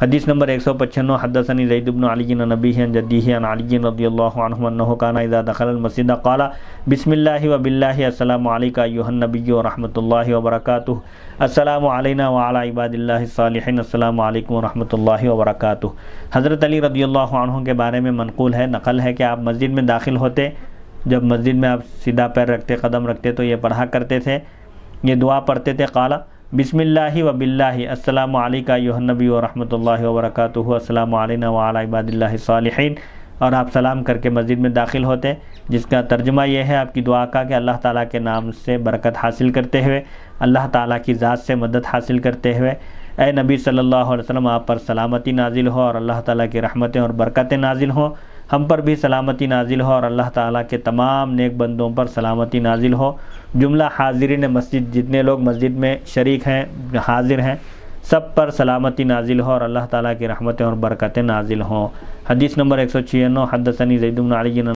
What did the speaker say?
حدیث نمبر ایک سو پچنو حدثن علین النبی علی جن رضی اللہ عنہ اذا دخل المسجد قالا بسم اللہ باللہ السلام ایوہ النبی و رحمت اللہ برکاتہ السلام علینا و علی عباد اللہ السلام علیکم و رحمت اللہ برکاتہ حضرت علی رضی اللہ عنہ کے بارے میں منقول ہے نقل ہے کہ آپ مسجد میں داخل ہوتے جب مسجد میں آپ سیدھا پیر رکھتے قدم رکھتے تو یہ پڑھا کرتے تھے یہ دعا پڑھتے تھے قالا بسم اللہ و باللہ السلام علیکہ نبی و رحمۃ و وبرکاتہ السلام علینا و علی عباد اللہ صالحین اور آپ سلام کر کے مسجد میں داخل ہوتے جس کا ترجمہ یہ ہے آپ کی دعا کا کہ اللہ تعالیٰ کے نام سے برکت حاصل کرتے ہوئے اللہ تعالیٰ کی ذات سے مدد حاصل کرتے ہوئے اے نبی صلی اللہ علیہ وسلم آپ پر سلامتی نازل ہو اور اللہ تعالیٰ کی رحمتیں اور برکتیں نازل ہوں ہم پر بھی سلامتی نازل ہو اور اللہ تعالیٰ کے تمام نیک بندوں پر سلامتی نازل ہو جملہ حاضرین مسجد جتنے لوگ مسجد میں شریک ہیں حاضر ہیں سب پر سلامتی نازل ہو اور اللہ تعالیٰ کی رحمتیں اور برکتیں نازل ہوں حدیث نمبر ایک سو چھیانوے حدثنی زید بن علی